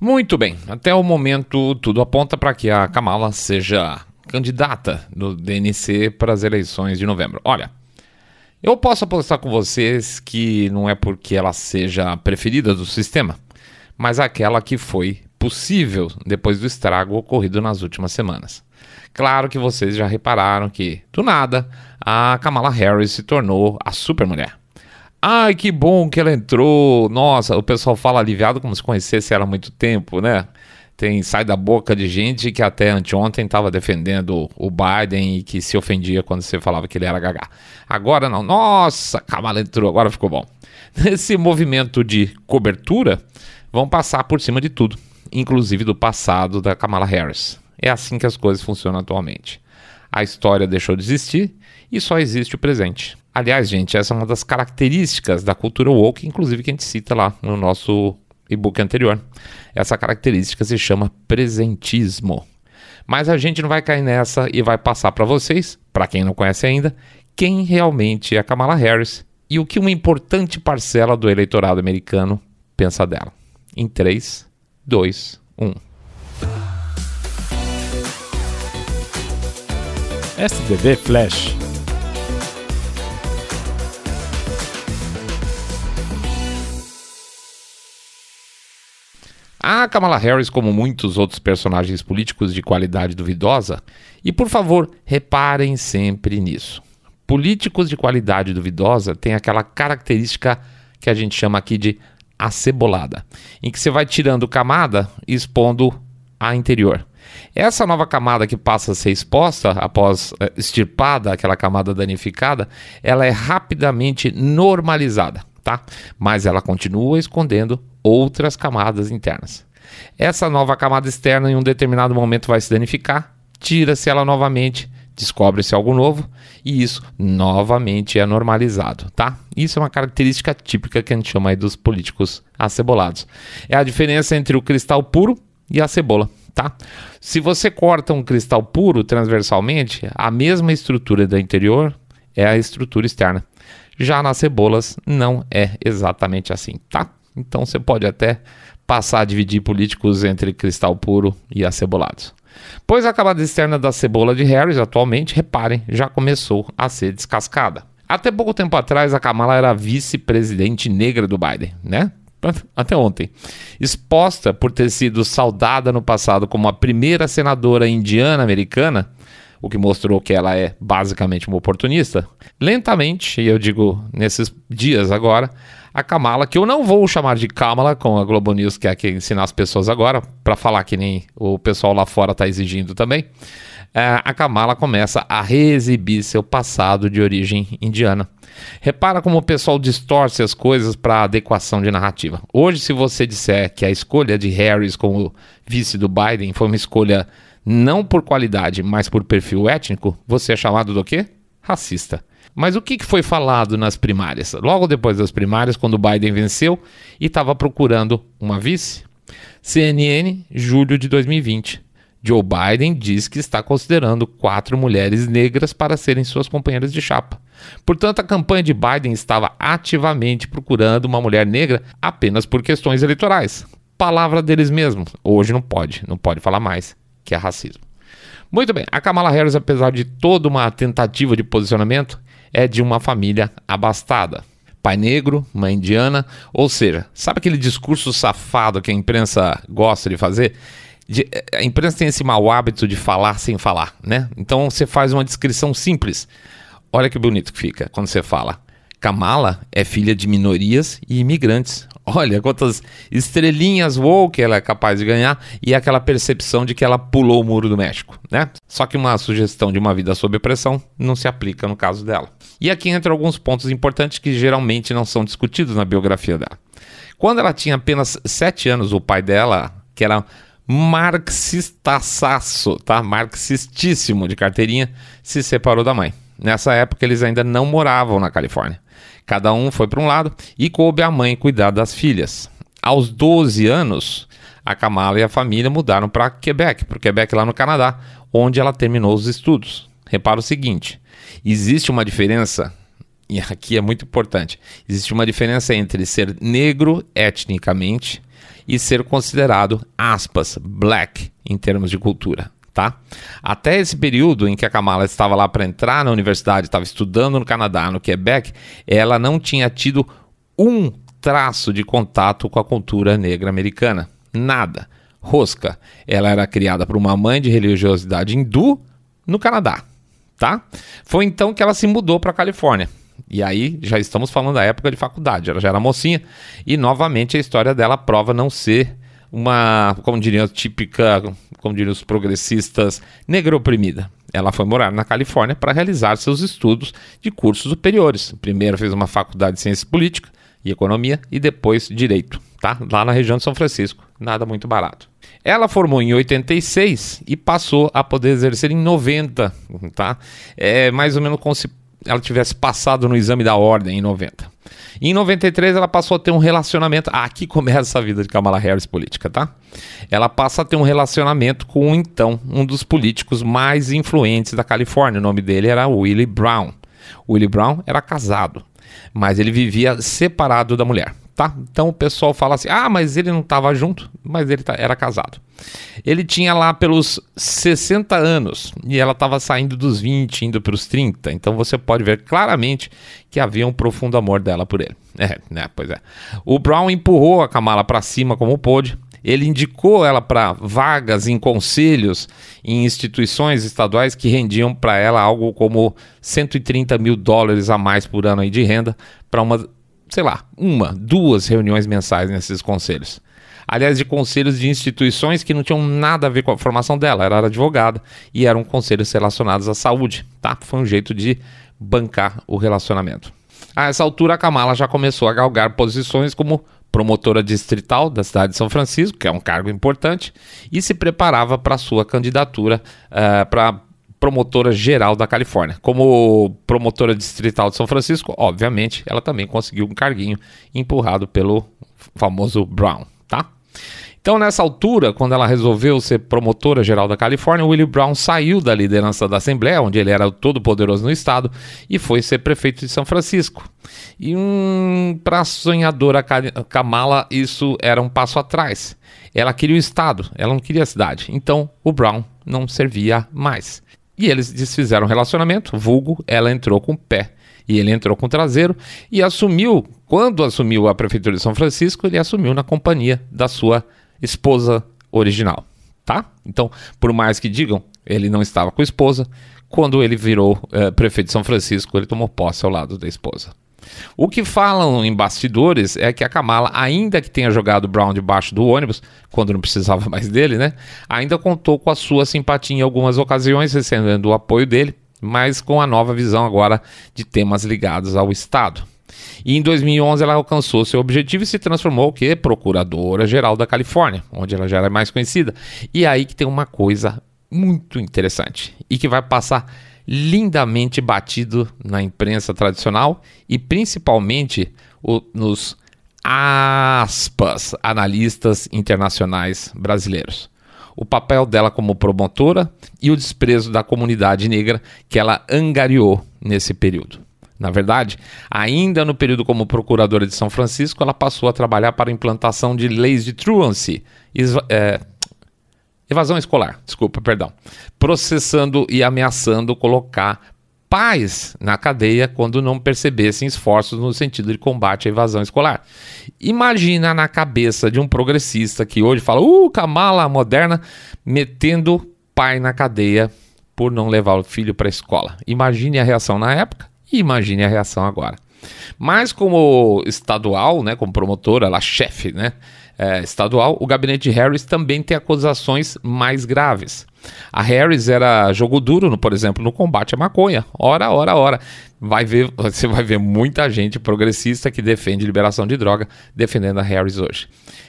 Muito bem, até o momento tudo aponta para que a Kamala seja candidata do DNC para as eleições de novembro. Olha, eu posso apostar com vocês que não é porque ela seja a preferida do sistema, mas aquela que foi possível depois do estrago ocorrido nas últimas semanas. Claro que vocês já repararam que, do nada, a Kamala Harris se tornou a supermulher. Ai, que bom que ela entrou. Nossa, o pessoal fala aliviado como se conhecesse ela há muito tempo, né? Tem sai da boca de gente que até anteontem estava defendendo o Biden e que se ofendia quando você falava que ele era gaga. Agora não. Nossa, Kamala entrou, agora ficou bom. Nesse movimento de cobertura, vão passar por cima de tudo, inclusive do passado da Kamala Harris. É assim que as coisas funcionam atualmente. A história deixou de existir e só existe o presente. Aliás, gente, essa é uma das características da cultura woke, inclusive que a gente cita lá no nosso e-book anterior. Essa característica se chama presentismo. Mas a gente não vai cair nessa e vai passar para vocês, para quem não conhece ainda, quem realmente é Kamala Harris e o que uma importante parcela do eleitorado americano pensa dela. Em 3, 2, 1. SDV Flash A Kamala Harris, como muitos outros personagens políticos de qualidade duvidosa, e por favor, reparem sempre nisso. Políticos de qualidade duvidosa têm aquela característica que a gente chama aqui de acebolada, em que você vai tirando camada e expondo a interior. Essa nova camada que passa a ser exposta após eh, extirpada aquela camada danificada, ela é rapidamente normalizada tá? Mas ela continua escondendo outras camadas internas. Essa nova camada externa, em um determinado momento, vai se danificar, tira-se ela novamente, descobre-se algo novo e isso novamente é normalizado, tá? Isso é uma característica típica que a gente chama aí dos políticos acebolados. É a diferença entre o cristal puro e a cebola, tá? Se você corta um cristal puro transversalmente, a mesma estrutura do interior é a estrutura externa. Já nas cebolas não é exatamente assim, tá? Então você pode até passar a dividir políticos entre cristal puro e acebolados. Pois a camada externa da cebola de Harris atualmente, reparem, já começou a ser descascada. Até pouco tempo atrás, a Kamala era vice-presidente negra do Biden, né? Até ontem. Exposta por ter sido saudada no passado como a primeira senadora indiana-americana, o que mostrou que ela é basicamente uma oportunista. Lentamente, e eu digo nesses dias agora, a Kamala, que eu não vou chamar de Kamala com a Globo News, que é a que ensinar as pessoas agora, para falar que nem o pessoal lá fora está exigindo também, é, a Kamala começa a reexibir seu passado de origem indiana. Repara como o pessoal distorce as coisas para adequação de narrativa. Hoje, se você disser que a escolha de Harris como vice do Biden foi uma escolha não por qualidade, mas por perfil étnico, você é chamado do quê? Racista. Mas o que foi falado nas primárias? Logo depois das primárias, quando o Biden venceu e estava procurando uma vice? CNN, julho de 2020. Joe Biden diz que está considerando quatro mulheres negras para serem suas companheiras de chapa. Portanto, a campanha de Biden estava ativamente procurando uma mulher negra apenas por questões eleitorais. Palavra deles mesmos. Hoje não pode, não pode falar mais que é racismo. Muito bem, a Kamala Harris, apesar de toda uma tentativa de posicionamento, é de uma família abastada. Pai negro, mãe indiana, ou seja, sabe aquele discurso safado que a imprensa gosta de fazer? De, eh, a imprensa tem esse mau hábito de falar sem falar, né? Então você faz uma descrição simples. Olha que bonito que fica quando você fala. Kamala é filha de minorias e imigrantes. Olha quantas estrelinhas woke ela é capaz de ganhar e aquela percepção de que ela pulou o muro do México, né? Só que uma sugestão de uma vida sob pressão não se aplica no caso dela. E aqui entra alguns pontos importantes que geralmente não são discutidos na biografia dela. Quando ela tinha apenas 7 anos, o pai dela, que era marxistaçaço, tá? Marxistíssimo de carteirinha, se separou da mãe. Nessa época eles ainda não moravam na Califórnia. Cada um foi para um lado e coube à mãe cuidar das filhas. Aos 12 anos, a Kamala e a família mudaram para Quebec, para o Quebec lá no Canadá, onde ela terminou os estudos. Repara o seguinte: existe uma diferença, e aqui é muito importante, existe uma diferença entre ser negro etnicamente e ser considerado, aspas, black em termos de cultura tá? Até esse período em que a Kamala estava lá para entrar na universidade, estava estudando no Canadá, no Quebec, ela não tinha tido um traço de contato com a cultura negra americana. Nada. Rosca. Ela era criada por uma mãe de religiosidade hindu no Canadá, tá? Foi então que ela se mudou para a Califórnia. E aí já estamos falando da época de faculdade, ela já era mocinha e novamente a história dela prova não ser uma, como diriam típica, como diriam os progressistas, negra oprimida. Ela foi morar na Califórnia para realizar seus estudos de cursos superiores. Primeiro fez uma faculdade de ciência política e economia e depois direito, tá? Lá na região de São Francisco, nada muito barato. Ela formou em 86 e passou a poder exercer em 90, tá? É mais ou menos como se ela tivesse passado no exame da ordem em 90. E em 93 ela passou a ter um relacionamento. Ah, aqui começa a vida de Kamala Harris política, tá? Ela passa a ter um relacionamento com então um dos políticos mais influentes da Califórnia. O nome dele era Willie Brown. Willie Brown era casado, mas ele vivia separado da mulher tá? Então o pessoal fala assim: "Ah, mas ele não estava junto, mas ele tá, era casado". Ele tinha lá pelos 60 anos e ela estava saindo dos 20, indo para os 30. Então você pode ver claramente que havia um profundo amor dela por ele. É, né? Pois é. O Brown empurrou a Kamala para cima como pôde. Ele indicou ela para vagas em conselhos em instituições estaduais que rendiam para ela algo como 130 mil dólares a mais por ano de renda para uma sei lá, uma, duas reuniões mensais nesses conselhos. Aliás, de conselhos de instituições que não tinham nada a ver com a formação dela, ela era advogada e eram conselhos relacionados à saúde, tá? Foi um jeito de bancar o relacionamento. A essa altura, a Kamala já começou a galgar posições como promotora distrital da cidade de São Francisco, que é um cargo importante, e se preparava para sua candidatura uh, eh, para promotora geral da Califórnia. Como promotora distrital de São Francisco, obviamente, ela também conseguiu um carguinho empurrado pelo famoso Brown, tá? Então, nessa altura, quando ela resolveu ser promotora geral da Califórnia, Willie Brown saiu da liderança da Assembleia, onde ele era todo poderoso no estado, e foi ser prefeito de São Francisco. E um, para a sonhadora Kamala, isso era um passo atrás. Ela queria o estado, ela não queria a cidade. Então, o Brown não servia mais. E eles desfizeram o relacionamento, vulgo, ela entrou com o pé e ele entrou com o traseiro e assumiu, quando assumiu a prefeitura de São Francisco, ele assumiu na companhia da sua esposa original, tá? Então, por mais que digam, ele não estava com a esposa, quando ele virou eh, prefeito de São Francisco, ele tomou posse ao lado da esposa. O que falam em bastidores é que a Kamala, ainda que tenha jogado Brown debaixo do ônibus, quando não precisava mais dele, né? Ainda contou com a sua simpatia em algumas ocasiões, recebendo o apoio dele, mas com a nova visão agora de temas ligados ao Estado. E em 2011 ela alcançou seu objetivo e se transformou que procuradora geral da Califórnia, onde ela já era mais conhecida. E é aí que tem uma coisa muito interessante e que vai passar lindamente batido na imprensa tradicional e principalmente o, nos aspas analistas internacionais brasileiros. O papel dela como promotora e o desprezo da comunidade negra que ela angariou nesse período. Na verdade, ainda no período como procuradora de São Francisco, ela passou a trabalhar para a implantação de leis de truancy, é, evasão escolar, desculpa, perdão, processando e ameaçando colocar pais na cadeia quando não percebessem esforços no sentido de combate à evasão escolar. Imagina na cabeça de um progressista que hoje fala, uh, Kamala moderna, metendo pai na cadeia por não levar o filho para a escola. Imagine a reação na época e imagine a reação agora. Mas como estadual, né, como promotora, ela chefe, né, é, estadual, o gabinete de Harris também tem acusações mais graves. A Harris era jogo duro, no, por exemplo, no combate à maconha. Ora, ora, ora. Vai ver, você vai ver muita gente progressista que defende liberação de droga defendendo a Harris hoje.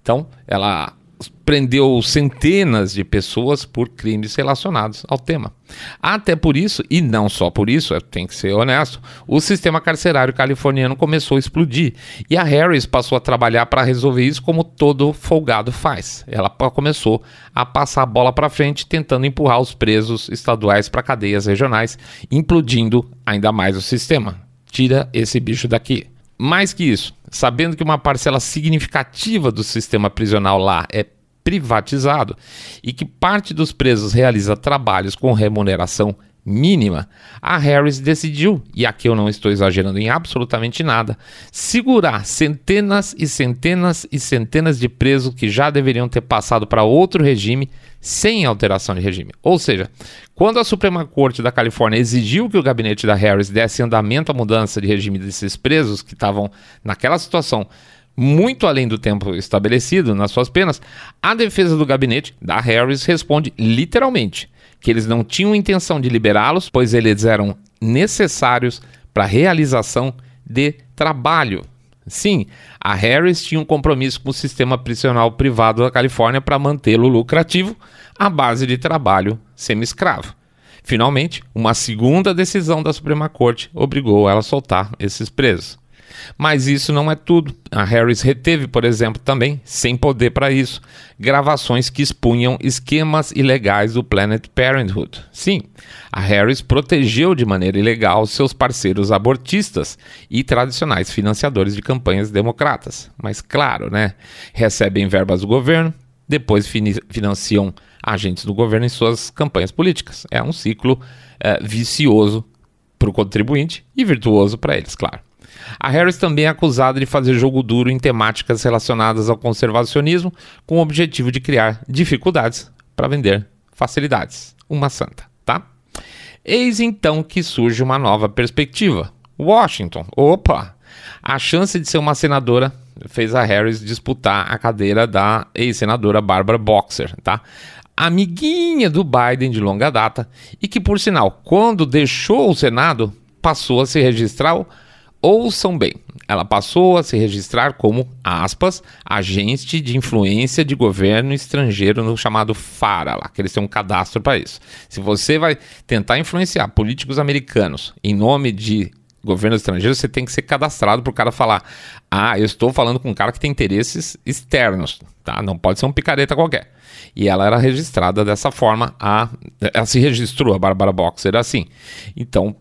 Então, ela prendeu centenas de pessoas por crimes relacionados ao tema. Até por isso, e não só por isso, tem que ser honesto, o sistema carcerário californiano começou a explodir e a Harris passou a trabalhar para resolver isso como todo folgado faz. Ela começou a passar a bola para frente tentando empurrar os presos estaduais para cadeias regionais, implodindo ainda mais o sistema. Tira esse bicho daqui. Mais que isso, sabendo que uma parcela significativa do sistema prisional lá é privatizado e que parte dos presos realiza trabalhos com remuneração mínima, a Harris decidiu, e aqui eu não estou exagerando em absolutamente nada, segurar centenas e centenas e centenas de presos que já deveriam ter passado para outro regime sem alteração de regime. Ou seja, quando a Suprema Corte da Califórnia exigiu que o gabinete da Harris desse andamento à mudança de regime desses presos que estavam naquela situação muito além do tempo estabelecido nas suas penas, a defesa do gabinete da Harris responde literalmente: que eles não tinham intenção de liberá-los, pois eles eram necessários para a realização de trabalho. Sim, a Harris tinha um compromisso com o sistema prisional privado da Califórnia para mantê-lo lucrativo à base de trabalho semi-escravo. Finalmente, uma segunda decisão da Suprema Corte obrigou ela a soltar esses presos. Mas isso não é tudo. A Harris reteve, por exemplo, também, sem poder para isso, gravações que expunham esquemas ilegais do Planet Parenthood. Sim, a Harris protegeu de maneira ilegal seus parceiros abortistas e tradicionais financiadores de campanhas democratas. Mas claro, né? Recebem verbas do governo, depois financiam agentes do governo em suas campanhas políticas. É um ciclo é, vicioso para o contribuinte e virtuoso para eles, claro. A Harris também é acusada de fazer jogo duro em temáticas relacionadas ao conservacionismo, com o objetivo de criar dificuldades para vender facilidades. Uma santa, tá? Eis então que surge uma nova perspectiva. Washington, opa! A chance de ser uma senadora fez a Harris disputar a cadeira da ex-senadora Barbara Boxer, tá? Amiguinha do Biden de longa data e que, por sinal, quando deixou o Senado, passou a se registrar Ouçam bem, ela passou a se registrar como, aspas, agente de influência de governo estrangeiro no chamado FARA, lá, que eles têm um cadastro para isso. Se você vai tentar influenciar políticos americanos em nome de governo estrangeiro, você tem que ser cadastrado para o cara falar: ah, eu estou falando com um cara que tem interesses externos, tá? Não pode ser um picareta qualquer. E ela era registrada dessa forma, a, ela se registrou, a Barbara Boxer, assim. Então,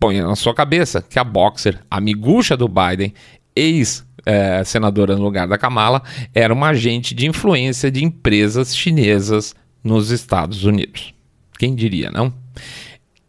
ponha na sua cabeça que a boxer, amigucha do Biden, ex é, senadora no lugar da Kamala, era uma agente de influência de empresas chinesas nos Estados Unidos. Quem diria, não?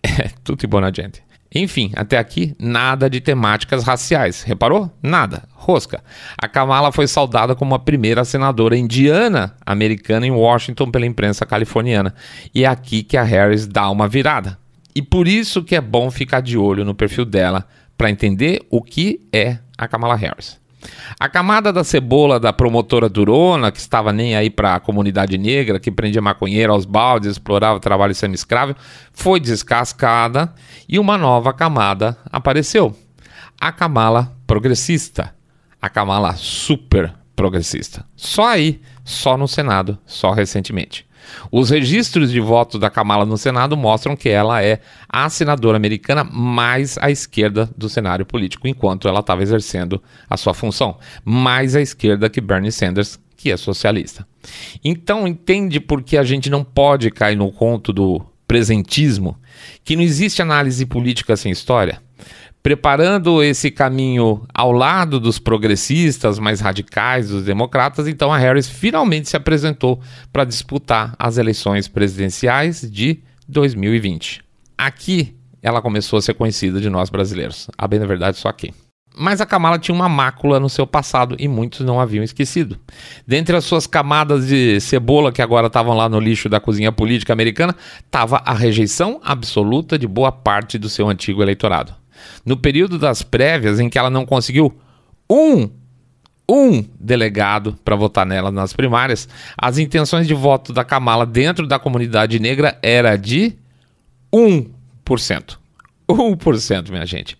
É, tudo e bom gente. Enfim, até aqui nada de temáticas raciais. Reparou? Nada. Rosca. A Kamala foi saudada como a primeira senadora indiana americana em Washington pela imprensa californiana. E é aqui que a Harris dá uma virada. E por isso que é bom ficar de olho no perfil dela para entender o que é a Kamala Harris. A camada da cebola da promotora Durona, que estava nem aí para a comunidade negra, que prendia maconheira aos baldes, explorava o trabalho semi-escravo, foi descascada e uma nova camada apareceu. A Kamala progressista. A Kamala super progressista. Só aí, só no Senado, só recentemente. Os registros de votos da Kamala no Senado mostram que ela é a senadora americana mais à esquerda do cenário político, enquanto ela estava exercendo a sua função, mais à esquerda que Bernie Sanders, que é socialista. Então entende por que a gente não pode cair no conto do presentismo, que não existe análise política sem história preparando esse caminho ao lado dos progressistas mais radicais, dos democratas, então a Harris finalmente se apresentou para disputar as eleições presidenciais de 2020. Aqui ela começou a ser conhecida de nós brasileiros, a bem da verdade só aqui. Mas a Kamala tinha uma mácula no seu passado e muitos não haviam esquecido. Dentre as suas camadas de cebola que agora estavam lá no lixo da cozinha política americana, estava a rejeição absoluta de boa parte do seu antigo eleitorado. No período das prévias, em que ela não conseguiu um, um delegado para votar nela nas primárias, as intenções de voto da Kamala dentro da comunidade negra era de 1%. 1%, minha gente.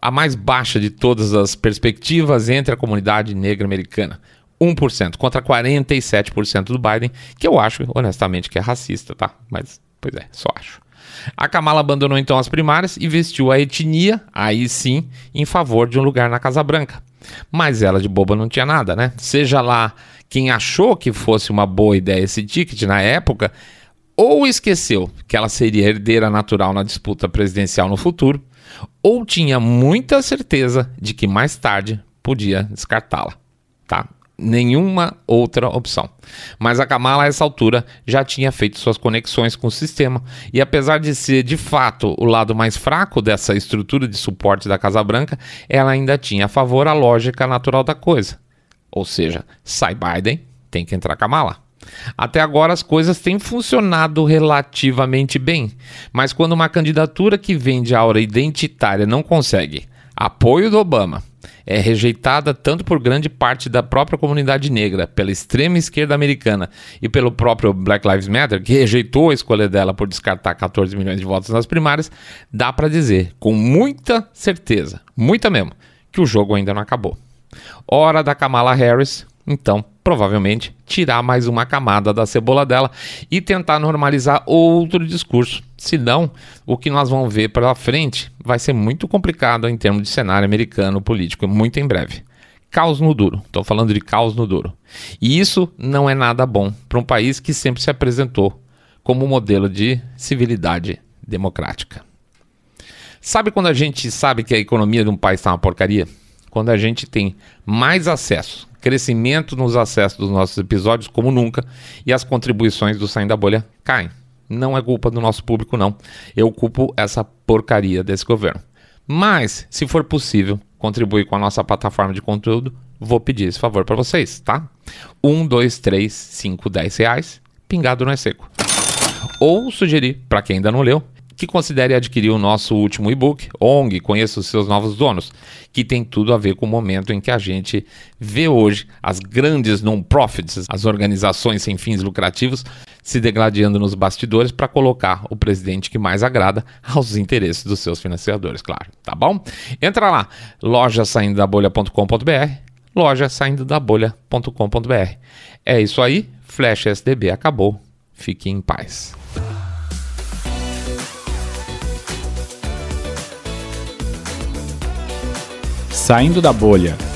A mais baixa de todas as perspectivas entre a comunidade negra americana. 1% contra 47% do Biden, que eu acho, honestamente, que é racista, tá? Mas, pois é, só acho. A Kamala abandonou então as primárias e vestiu a etnia, aí sim, em favor de um lugar na Casa Branca. Mas ela de boba não tinha nada, né? Seja lá quem achou que fosse uma boa ideia esse ticket na época, ou esqueceu que ela seria herdeira natural na disputa presidencial no futuro, ou tinha muita certeza de que mais tarde podia descartá-la. Tá? nenhuma outra opção. Mas a Kamala, a essa altura, já tinha feito suas conexões com o sistema, e apesar de ser de fato o lado mais fraco dessa estrutura de suporte da Casa Branca, ela ainda tinha a favor a lógica natural da coisa. Ou seja, sai Biden, tem que entrar Kamala. Até agora as coisas têm funcionado relativamente bem, mas quando uma candidatura que vende aura identitária não consegue apoio do Obama, é rejeitada tanto por grande parte da própria comunidade negra, pela extrema esquerda americana e pelo próprio Black Lives Matter, que rejeitou a escolha dela por descartar 14 milhões de votos nas primárias, dá para dizer com muita certeza, muita mesmo, que o jogo ainda não acabou. Hora da Kamala Harris então, provavelmente, tirar mais uma camada da cebola dela e tentar normalizar outro discurso. Senão, o que nós vamos ver pela frente vai ser muito complicado em termos de cenário americano político, muito em breve. Caos no duro, estou falando de caos no duro. E isso não é nada bom para um país que sempre se apresentou como modelo de civilidade democrática. Sabe quando a gente sabe que a economia de um país está uma porcaria? quando a gente tem mais acesso, crescimento nos acessos dos nossos episódios como nunca e as contribuições do Saindo da Bolha caem. Não é culpa do nosso público, não. Eu culpo essa porcaria desse governo. Mas, se for possível, contribuir com a nossa plataforma de conteúdo, vou pedir esse favor para vocês, tá? 1, 2, 3, 5, 10 reais, pingado não é seco. Ou sugerir, para quem ainda não leu, que considere adquirir o nosso último e-book, ONG, Conheça os Seus Novos Donos, que tem tudo a ver com o momento em que a gente vê hoje as grandes non-profits, as organizações sem fins lucrativos, se degladiando nos bastidores para colocar o presidente que mais agrada aos interesses dos seus financiadores, claro, tá bom? Entra lá, loja saindo da bolha.com.br, loja saindo da bolha.com.br. É isso aí, Flash SDB acabou. Fique em paz. Saindo da Bolha